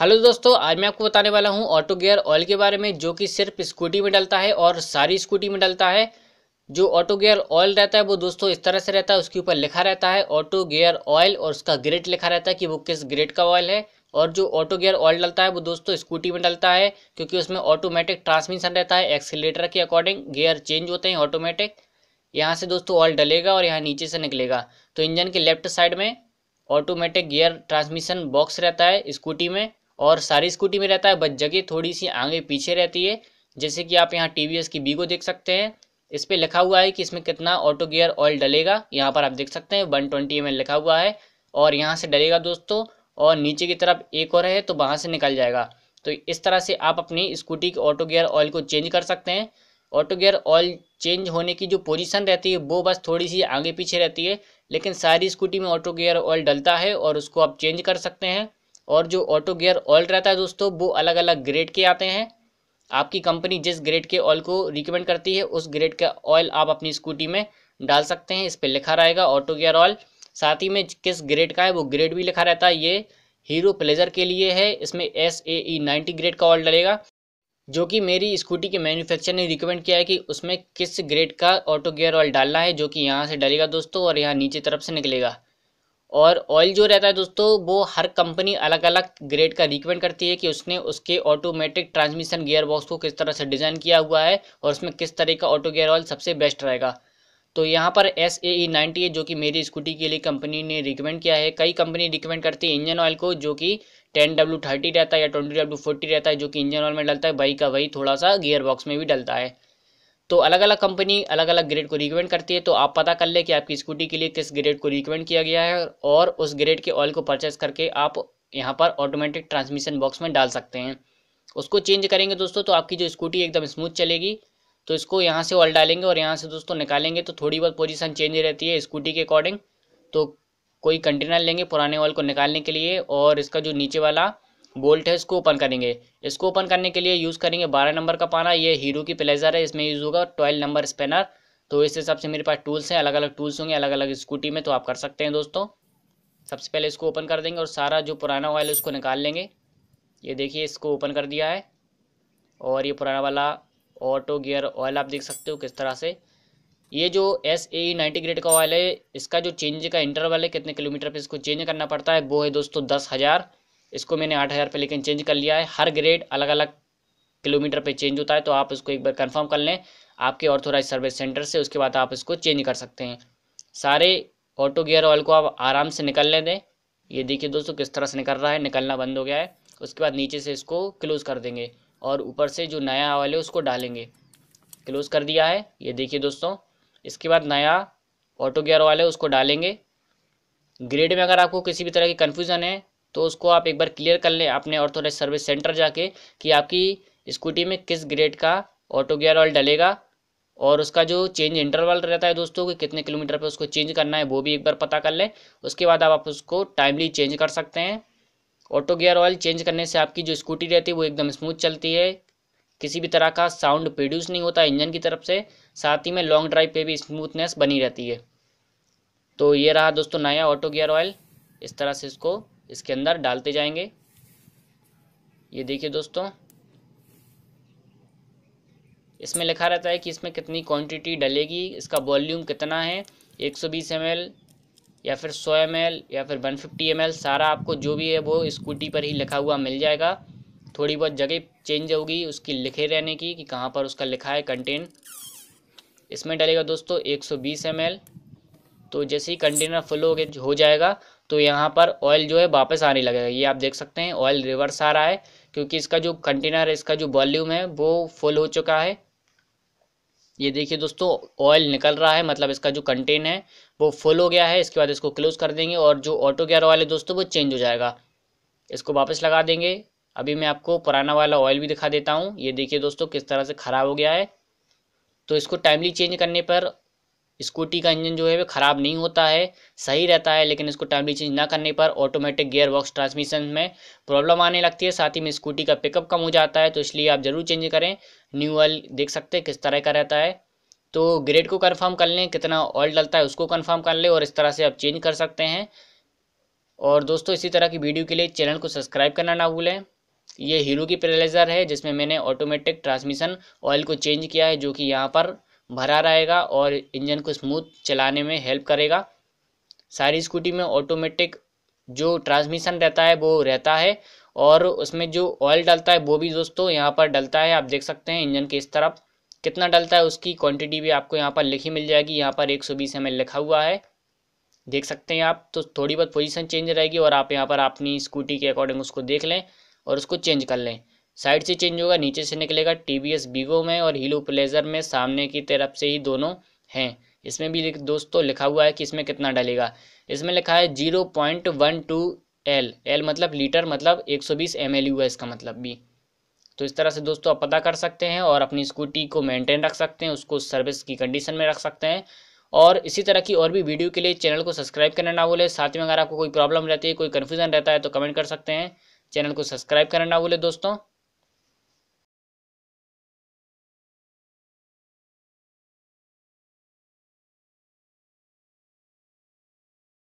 hello दोस्तों आज मैं आपको बताने वाला हूं ऑटो गियर ऑयल के बारे में जो कि सिर्फ स्कूटी में डलता है और सारी स्कूटी में डलता है जो ऑटो गियर ऑयल रहता है वो दोस्तों इस तरह से रहता है उसके ऊपर लिखा रहता है ऑटो गियर ऑयल और उसका ग्रेड लिखा रहता है कि वो किस ग्रेड का ऑयल है और जो ऑटो गियर ऑयल डलता है वो दोस्तों स्कूटी में डलता है क्योंकि उसमें ऑटोमेटिक ट्रांसमिशन रहता है एक्सीटर के अकॉर्डिंग गियर चेंज होते हैं ऑटोमेटिक यहाँ से दोस्तों ऑयल डलेगा और यहाँ नीचे से निकलेगा तो इंजन के लेफ्ट साइड में ऑटोमेटिक गियर ट्रांसमिशन बॉक्स रहता है स्कूटी में और सारी स्कूटी में रहता है बस जगह थोड़ी सी आगे पीछे रहती है जैसे कि आप यहाँ टी की बी को देख सकते हैं इस पर लिखा हुआ है कि इसमें कितना ऑटो गियर ऑयल डलेगा यहाँ पर आप देख सकते हैं वन ट्वेंटी लिखा हुआ है और यहाँ से डलेगा दोस्तों और नीचे की तरफ एक और है तो वहाँ से निकल जाएगा तो इस तरह से आप अपनी स्कूटी के ऑटो गियर ऑयल को चेंज कर सकते हैं ऑटो गियर ऑयल चेंज होने की जो पोजीशन रहती है वो बस थोड़ी सी आगे पीछे रहती है लेकिन सारी स्कूटी में ऑटो गियर ऑयल डलता है और उसको आप चेंज कर सकते हैं और जो ऑटो गियर ऑयल रहता है दोस्तों वो अलग अलग ग्रेड के आते हैं आपकी कंपनी जिस ग्रेड के ऑयल को रिकमेंड करती है उस ग्रेड का ऑयल आप अपनी स्कूटी में डाल सकते हैं इस पर लिखा रहेगा ऑटो गियर ऑयल साथ ही में किस ग्रेड का है वो ग्रेड भी लिखा रहता है ये हीरो प्लेजर के लिए है इसमें S A E ninety grade का ऑयल डलेगा जो कि मेरी स्कूटी के मैन्युफैक्चर ने रिकमेंड किया है कि उसमें किस ग्रेड का ऑटो गियर ऑयल डालना है जो कि यहाँ से डलेगा दोस्तों और यहाँ नीचे तरफ से निकलेगा और ऑयल जो रहता है दोस्तों वो हर कंपनी अलग अलग ग्रेड का रिकमेंड करती है कि उसने उसके ऑटोमेटिक ट्रांसमिशन गियर बॉक्स को किस तरह से डिज़ाइन किया हुआ है और उसमें किस तरह का ऑटो गियर ऑयल सबसे बेस्ट रहेगा तो यहाँ पर एस ए ई नाइन्टी जो कि मेरी स्कूटी के लिए कंपनी ने रिकमेंड किया है कई कंपनी रिकमेंड करती है इंजन ऑयल को जो कि टेन डब्ल्यू थर्टी रहता है या ट्वेंटी डब्ल्यू फोर्टी रहता है जो कि इंजन ऑयल में डलता है वही का वही थोड़ा सा गियर बॉक्स में भी डलता है तो अलग अलग कंपनी अलग अलग ग्रेड को रिकमेंड करती है तो आप पता कर ले कि आपकी स्कूटी के लिए किस ग्रेड को रिकमेंड किया गया है और उस ग्रेड के ऑयल को परचेस करके आप यहाँ पर ऑटोमेटिक ट्रांसमिशन बॉक्स में डाल सकते हैं उसको चेंज करेंगे दोस्तों तो आपकी जो स्कूटी एकदम स्मूथ चलेगी तो इसको यहाँ से ऑयल डालेंगे और यहाँ से दोस्तों निकालेंगे तो थोड़ी बहुत पोजिशन चेंज रहती है स्कूटी के अकॉर्डिंग तो कोई कंटेनर लेंगे पुराने ऑयल को निकालने के लिए और इसका जो नीचे वाला बोल्ट है इसको ओपन करेंगे इसको ओपन करने के लिए यूज़ करेंगे बारह नंबर का पाना ये हीरो की प्लेजर है इसमें यूज़ होगा ट्वेल्व नंबर स्पेनर तो इस हिसाब से मेरे पास टूल्स हैं अलग अलग टूल्स होंगे अलग अलग स्कूटी में तो आप कर सकते हैं दोस्तों सबसे पहले इसको ओपन कर देंगे और सारा जो पुराना ऑयल है उसको निकाल लेंगे ये देखिए इसको ओपन कर दिया है और ये पुराना वाला ऑटो गियर ऑयल आप देख सकते हो किस तरह से ये जो S A e ninety grade का ऑयल है इसका जो चेंज का इंटरवल है कितने किलोमीटर पे इसको चेंज करना पड़ता है वो है दोस्तों दस हज़ार इसको मैंने आठ हज़ार पर लेकिन चेंज कर लिया है हर ग्रेड अलग अलग किलोमीटर पे चेंज होता है तो आप इसको एक बार कंफर्म कर लें आपके ऑर्थोराइज सर्विस सेंटर से उसके बाद आप इसको चेंज कर सकते हैं सारे ऑटो गियर ऑयल को आप आराम से निकलने दें ये देखिए दोस्तों किस तरह से निकल रहा है निकलना बंद हो गया है उसके बाद नीचे से इसको क्लोज़ कर देंगे और ऊपर से जो नया ऑयल है उसको डालेंगे क्लोज़ कर दिया है ये देखिए दोस्तों इसके बाद नया ऑटो गियर ऑयल है उसको डालेंगे ग्रेड में अगर आपको किसी भी तरह की कन्फ्यूज़न है तो उसको आप एक बार क्लियर कर लें अपने ऑर्थोराइज सर्विस सेंटर जाके कि आपकी स्कूटी में किस ग्रेड का ऑटो गियर ऑयल डलेगा और उसका जो चेंज इंटरवल रहता है दोस्तों कि कितने किलोमीटर पर उसको चेंज करना है वो भी एक बार पता कर लें उसके बाद आप उसको टाइमली चेंज कर सकते हैं ऑटो गियर ऑयल चेंज करने से आपकी जो स्कूटी रहती है वो एकदम स्मूथ चलती है किसी भी तरह का साउंड प्रोड्यूस नहीं होता इंजन की तरफ से साथ ही में लॉन्ग ड्राइव पर भी स्मूथनेस बनी रहती है तो ये रहा दोस्तों नया ऑटो गियर ऑयल इस तरह से इसको इसके अंदर डालते जाएंगे ये देखिए दोस्तों इसमें लिखा रहता है कि इसमें कितनी क्वांटिटी डलेगी इसका वॉल्यूम कितना है 120 ml या फिर 100 ml या फिर 150 ml सारा आपको जो भी है वो स्कूटी पर ही लिखा हुआ मिल जाएगा थोड़ी बहुत जगह चेंज होगी उसकी लिखे रहने की कि कहाँ पर उसका लिखा है कंटेन इसमें डलेगा दोस्तों 120 ml तो जैसे ही कंटेनर फुल हो हो जाएगा तो यहाँ पर ऑयल जो है वापस आने लगेगा ये आप देख सकते हैं ऑयल रिवर्स आ रहा है क्योंकि इसका जो कंटेनर है इसका जो वॉल्यूम है वो फुल हो चुका है ये देखिए दोस्तों ऑयल निकल रहा है मतलब इसका जो कंटेन है वो फुल हो गया है इसके बाद इसको क्लोज कर देंगे और जो ऑटो गियर वाले दोस्तों वो चेंज हो जाएगा इसको वापस लगा देंगे अभी मैं आपको पुराना वाला ऑयल भी दिखा देता हूँ ये देखिए दोस्तों किस तरह से ख़राब हो गया है तो इसको टाइमली चेंज करने पर स्कूटी का इंजन जो है वो ख़राब नहीं होता है सही रहता है लेकिन इसको टाइमली चेंज ना करने पर ऑटोमेटिक गियर बॉक्स ट्रांसमिशन में प्रॉब्लम आने लगती है साथ ही में स्कूटी का पिकअप कम हो जाता है तो इसलिए आप ज़रूर चेंज करें न्यू ऑयल देख सकते हैं किस तरह का रहता है तो ग्रेड को कन्फर्म कर लें कितना ऑयल डलता है उसको कन्फर्म कर लें और इस तरह से आप चेंज कर सकते हैं और दोस्तों इसी तरह की वीडियो के लिए चैनल को सब्सक्राइब करना ना भूलें ये हीरो की प्रेलेजर है जिसमें मैंने ऑटोमेटिक ट्रांसमिशन ऑयल को चेंज किया है जो कि यहाँ पर भरा रहेगा और इंजन को स्मूथ चलाने में हेल्प करेगा सारी स्कूटी में ऑटोमेटिक जो ट्रांसमिशन रहता है वो रहता है और उसमें जो ऑयल डलता है वो भी दोस्तों यहाँ पर डलता है आप देख सकते हैं इंजन के इस तरफ कितना डलता है उसकी क्वांटिटी भी आपको यहाँ पर लिखी मिल जाएगी यहाँ पर 120 ml लिखा हुआ है देख सकते हैं आप तो थोड़ी बहुत पोजीशन चेंज रहेगी और आप यहाँ पर अपनी स्कूटी के अकॉर्डिंग उसको देख लें और उसको चेंज कर लें साइड से चेंज होगा नीचे से निकलेगा टी वी एस बीगो में और हीलो प्लेजर में सामने की तरफ से ही दोनों हैं इसमें भी दोस्तों लिखा हुआ है कि इसमें कितना डलेगा इसमें लिखा है zero point one two L L मतलब लीटर मतलब एक सौ बीस एम एल यू है इसका मतलब भी तो इस तरह से दोस्तों आप पता कर सकते हैं और अपनी स्कूटी को मेंटेन रख सकते हैं उसको सर्विस की कंडीशन में रख सकते हैं और इसी तरह की और भी वीडियो के लिए चैनल को सब्सक्राइब करना ना बोले साथ में अगर आपको कोई प्रॉब्लम रहती है कोई कन्फ्यूजन रहता है तो कमेंट कर सकते हैं चैनल को सब्सक्राइब करना ना बोले दोस्तों